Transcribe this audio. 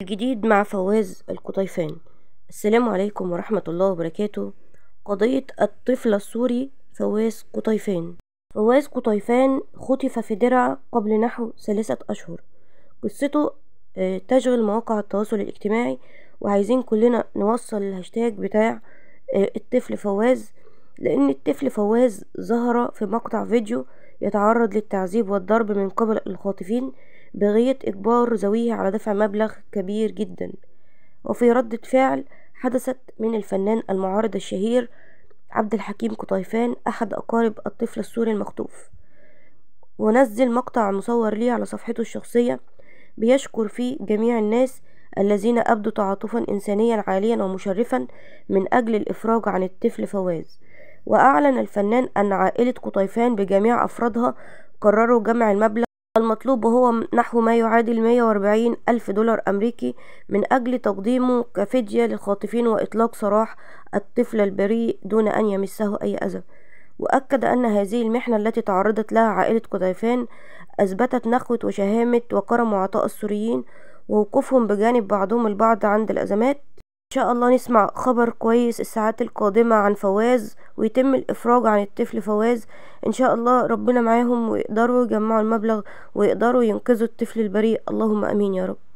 الجديد مع فواز القطيفان السلام عليكم ورحمة الله وبركاته قضية الطفل السوري فواز قطيفان فواز قطيفان خطف في درع قبل نحو ثلاثة أشهر قصته آه، تشغل مواقع التواصل الاجتماعي وعايزين كلنا نوصل الهاشتاج بتاع آه، الطفل فواز لأن الطفل فواز ظهر في مقطع فيديو يتعرض للتعذيب والضرب من قبل الخاطفين بغية إجبار ذويه على دفع مبلغ كبير جدا وفي ردة فعل حدثت من الفنان المعارض الشهير عبد الحكيم قطيفان أحد أقارب الطفل السوري المخطوف ونزل مقطع مصور ليه على صفحته الشخصية بيشكر فيه جميع الناس الذين أبدوا تعاطفا إنسانيا عاليا ومشرفا من أجل الإفراج عن الطفل فواز وأعلن الفنان أن عائلة قطيفان بجميع أفرادها قرروا جمع المبلغ المطلوب هو نحو ما يعادل 140 ألف دولار أمريكي من أجل تقديمه كفدية للخاطفين وإطلاق سراح الطفل البريء دون أن يمسه أي أذى وأكد أن هذه المحنة التي تعرضت لها عائلة قذيفان أثبتت نخوة وشهامة وكرم وعطاء السوريين ووقوفهم بجانب بعضهم البعض عند الأزمات إن شاء الله نسمع خبر كويس الساعات القادمة عن فواز ويتم الإفراج عن الطفل فواز إن شاء الله ربنا معاهم ويقدروا يجمعوا المبلغ ويقدروا ينقذوا الطفل البريء اللهم أمين يا رب